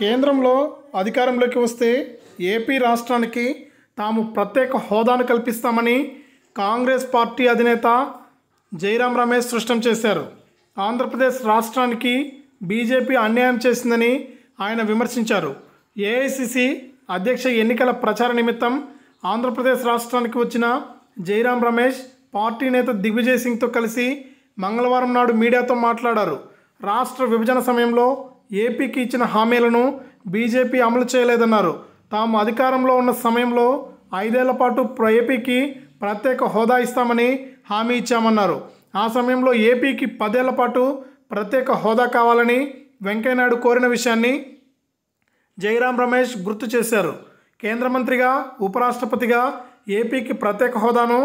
కేంద్రంలో అధికారంలోకి వస్తే ఏపీ రాష్ట్రానికి తాము ప్రత్యేక హోదాను కల్పిస్తామని కాంగ్రెస్ పార్టీ అధినేత జయరాం రమేష్ స్పష్టం చేశారు ఆంధ్రప్రదేశ్ రాష్ట్రానికి బీజేపీ అన్యాయం చేసిందని ఆయన విమర్శించారు ఏఐసిసి అధ్యక్ష ఎన్నికల ప్రచార నిమిత్తం ఆంధ్రప్రదేశ్ రాష్ట్రానికి వచ్చిన జయరాం రమేష్ పార్టీ నేత దిగ్విజయ్ సింగ్తో కలిసి మంగళవారం నాడు మీడియాతో మాట్లాడారు రాష్ట్ర విభజన సమయంలో ఏపీకి ఇచ్చిన హామీలను బీజేపీ అమలు చేయలేదన్నారు తాము అధికారంలో ఉన్న సమయంలో ఐదేళ్ల పాటు ఏపీకి ప్రత్యేక హోదా ఇస్తామని హామీ ఇచ్చామన్నారు ఆ సమయంలో ఏపీకి పదేళ్ల పాటు ప్రత్యేక హోదా కావాలని వెంకయ్యనాయుడు కోరిన విషయాన్ని జయరాం రమేష్ గుర్తు చేశారు కేంద్ర మంత్రిగా ఉపరాష్ట్రపతిగా ఏపీకి ప్రత్యేక హోదాను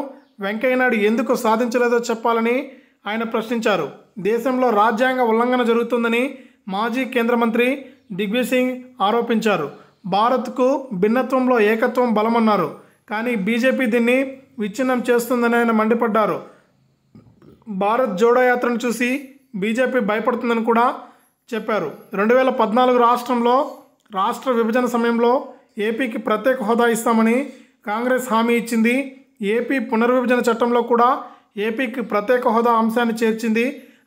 వెంకయ్యనాయుడు ఎందుకు సాధించలేదో చెప్పాలని ఆయన ప్రశ్నించారు దేశంలో రాజ్యాంగ ఉల్లంఘన జరుగుతుందని మాజీ కేంద్ర మంత్రి దిగ్విజయ్ సింగ్ ఆరోపించారు భారత్కు భిన్నత్వంలో ఏకత్వం బలమన్నారు కానీ బీజేపీ దీన్ని విచ్ఛిన్నం చేస్తుందని ఆయన మండిపడ్డారు భారత్ జోడో యాత్రను చూసి బీజేపీ భయపడుతుందని కూడా చెప్పారు రెండు వేల పద్నాలుగు రాష్ట్రంలో రాష్ట్ర విభజన సమయంలో ఏపీకి ప్రత్యేక హోదా ఇస్తామని కాంగ్రెస్ హామీ ఇచ్చింది ఏపీ పునర్విభజన చట్టంలో కూడా ఏపీకి ప్రత్యేక హోదా అంశాన్ని చేర్చింది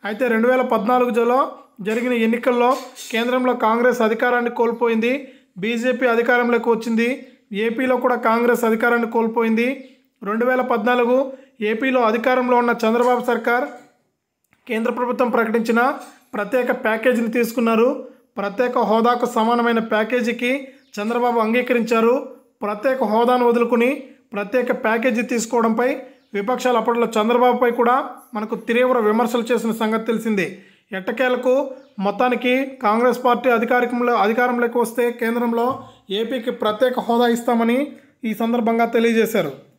అయితే రెండు వేల పద్నాలుగులో జరిగిన ఎన్నికల్లో కేంద్రంలో కాంగ్రెస్ అధికారాన్ని కోల్పోయింది బీజేపీ అధికారంలోకి వచ్చింది ఏపీలో కూడా కాంగ్రెస్ అధికారాన్ని కోల్పోయింది రెండు వేల పద్నాలుగు ఏపీలో అధికారంలో ఉన్న చంద్రబాబు సర్కార్ కేంద్ర ప్రభుత్వం ప్రకటించిన ప్రత్యేక ప్యాకేజీని తీసుకున్నారు ప్రత్యేక హోదాకు సమానమైన ప్యాకేజీకి చంద్రబాబు అంగీకరించారు ప్రత్యేక హోదాను వదులుకుని ప్రత్యేక ప్యాకేజీ తీసుకోవడంపై విపక్షాలు అప్పట్లో చంద్రబాబుపై కూడా మనకు తీవ్ర విమర్శలు చేసిన సంగతి తెలిసిందే ఎట్టకేలకు మొత్తానికి కాంగ్రెస్ పార్టీ అధికారికంలో అధికారంలోకి వస్తే కేంద్రంలో ఏపీకి ప్రత్యేక హోదా ఇస్తామని ఈ సందర్భంగా తెలియజేశారు